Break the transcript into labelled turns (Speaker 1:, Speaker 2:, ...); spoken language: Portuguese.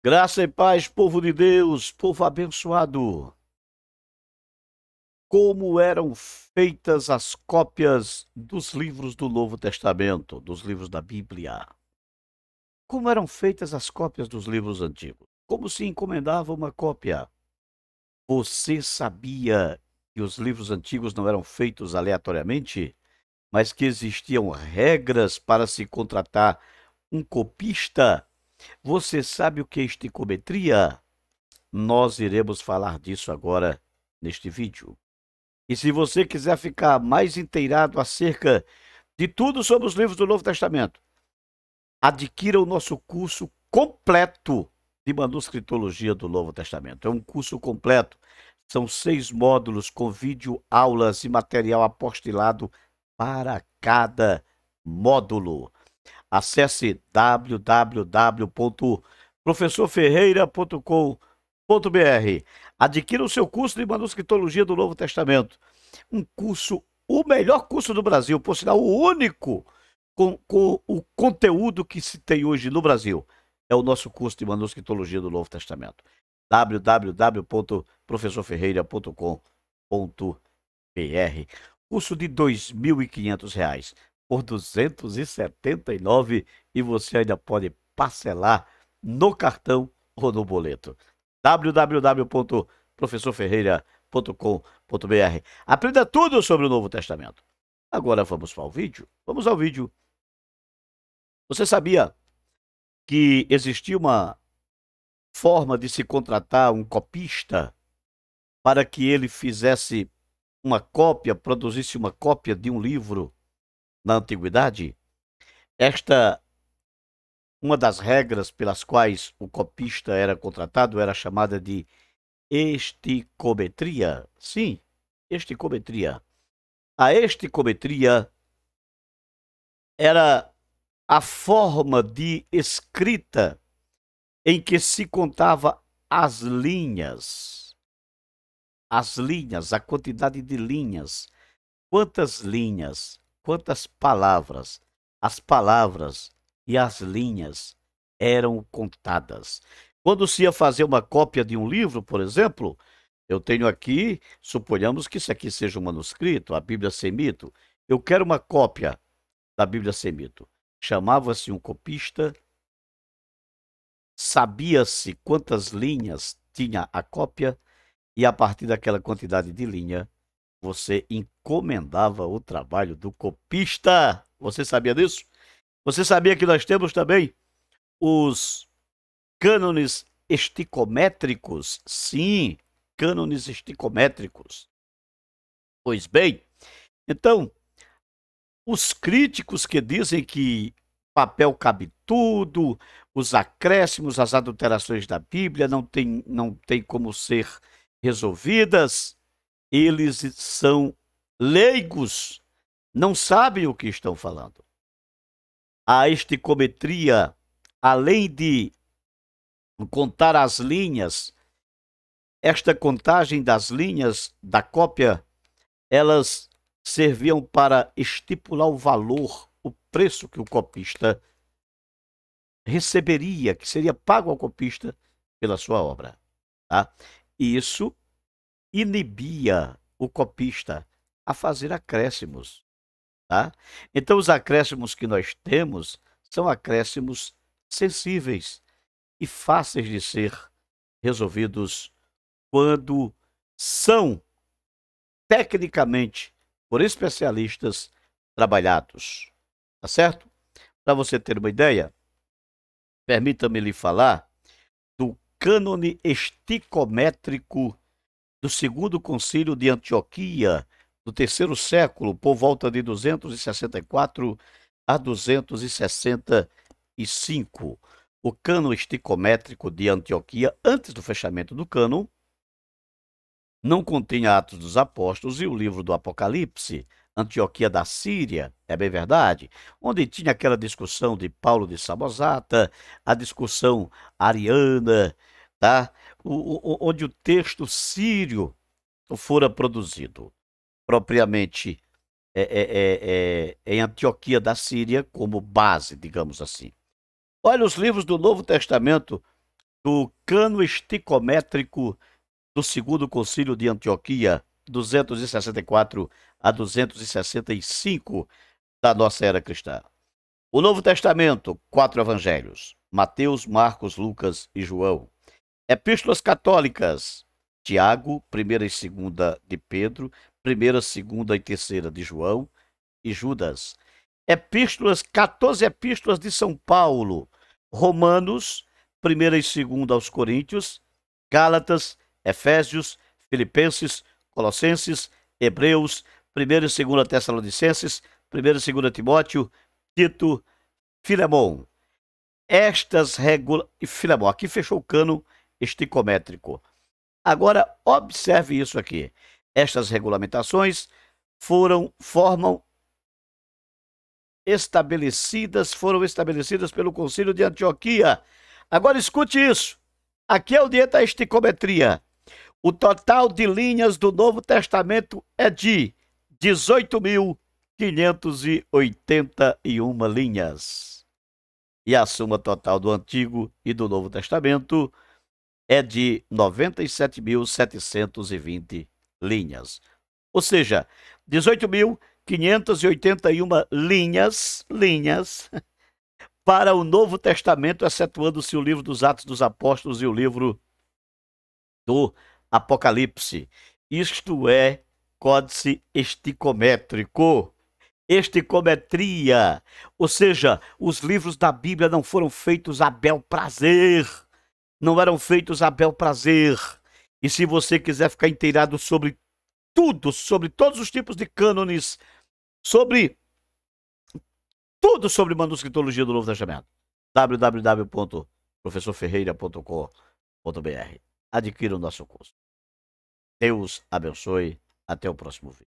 Speaker 1: Graça e paz, povo de Deus, povo abençoado. Como eram feitas as cópias dos livros do Novo Testamento, dos livros da Bíblia? Como eram feitas as cópias dos livros antigos? Como se encomendava uma cópia? Você sabia que os livros antigos não eram feitos aleatoriamente, mas que existiam regras para se contratar um copista? Você sabe o que é esticometria? Nós iremos falar disso agora neste vídeo. E se você quiser ficar mais inteirado acerca de tudo sobre os livros do Novo Testamento, adquira o nosso curso completo de manuscritologia do Novo Testamento. É um curso completo. São seis módulos com vídeo, aulas e material apostilado para cada módulo acesse www.professorferreira.com.br. Adquira o seu curso de manuscritologia do Novo Testamento. Um curso, o melhor curso do Brasil, por sinal, o único com, com o conteúdo que se tem hoje no Brasil. É o nosso curso de manuscritologia do Novo Testamento. www.professorferreira.com.br. Curso de R$ 2.500 por 279 e você ainda pode parcelar no cartão ou no boleto. www.professorferreira.com.br Aprenda tudo sobre o Novo Testamento. Agora vamos para o vídeo. Vamos ao vídeo. Você sabia que existia uma forma de se contratar um copista para que ele fizesse uma cópia, produzisse uma cópia de um livro na antiguidade, esta uma das regras pelas quais o copista era contratado era chamada de esticometria. Sim, esticometria. A esticometria era a forma de escrita em que se contava as linhas. As linhas, a quantidade de linhas. Quantas linhas? quantas palavras, as palavras e as linhas eram contadas. Quando se ia fazer uma cópia de um livro, por exemplo, eu tenho aqui, suponhamos que isso aqui seja um manuscrito, a Bíblia Semito. Eu quero uma cópia da Bíblia Semito. Chamava-se um copista, sabia-se quantas linhas tinha a cópia, e a partir daquela quantidade de linha, você encomendava o trabalho do copista. Você sabia disso? Você sabia que nós temos também os cânones esticométricos? Sim, cânones esticométricos. Pois bem, então, os críticos que dizem que papel cabe tudo, os acréscimos, as adulterações da Bíblia não tem, não tem como ser resolvidas, eles são leigos, não sabem o que estão falando. A esticometria, além de contar as linhas, esta contagem das linhas da cópia, elas serviam para estipular o valor, o preço que o copista receberia, que seria pago ao copista pela sua obra. Tá? Isso inibia o copista a fazer acréscimos. Tá? Então, os acréscimos que nós temos são acréscimos sensíveis e fáceis de ser resolvidos quando são tecnicamente por especialistas trabalhados. Tá certo? Para você ter uma ideia, permita-me lhe falar do cânone esticométrico do Segundo Concílio de Antioquia, do terceiro século, por volta de 264 a 265. O cano esticométrico de Antioquia, antes do fechamento do cânon, não continha Atos dos Apóstolos e o livro do Apocalipse, Antioquia da Síria, é bem verdade, onde tinha aquela discussão de Paulo de Samosata, a discussão ariana, tá? o, o, onde o texto sírio fora produzido, propriamente é é, é, é, é, em Antioquia da Síria, como base, digamos assim. Olha os livros do Novo Testamento do cano esticométrico do Segundo Concílio de Antioquia, 264 a 265 da nossa era cristã. O Novo Testamento, quatro evangelhos: Mateus, Marcos, Lucas e João. Epístolas católicas, Tiago, primeira e segunda de Pedro, primeira, segunda e terceira de João e Judas. Epístolas, 14 epístolas de São Paulo, Romanos, primeira e segunda aos Coríntios, Gálatas, Efésios, Filipenses, Colossenses, Hebreus, primeira e segunda Tessalonicenses, primeira e segunda Timóteo, Tito, Filemão. Estas e Filemão, aqui fechou o cano esticométrico. Agora, observe isso aqui. Estas regulamentações foram, formam estabelecidas, foram estabelecidas pelo Conselho de Antioquia. Agora escute isso. Aqui é o dia da esticometria. O total de linhas do Novo Testamento é de 18.581 linhas. E a soma total do Antigo e do Novo Testamento é é de 97.720 linhas. Ou seja, 18.581 linhas, linhas para o Novo Testamento, excetuando-se o livro dos Atos dos Apóstolos e o livro do Apocalipse. Isto é códice esticométrico. Esticometria, ou seja, os livros da Bíblia não foram feitos a bel prazer não eram feitos a bel prazer. E se você quiser ficar inteirado sobre tudo, sobre todos os tipos de cânones, sobre tudo sobre manuscritologia do Novo Testamento, www.professorferreira.com.br. Adquira o nosso curso. Deus abençoe. Até o próximo vídeo.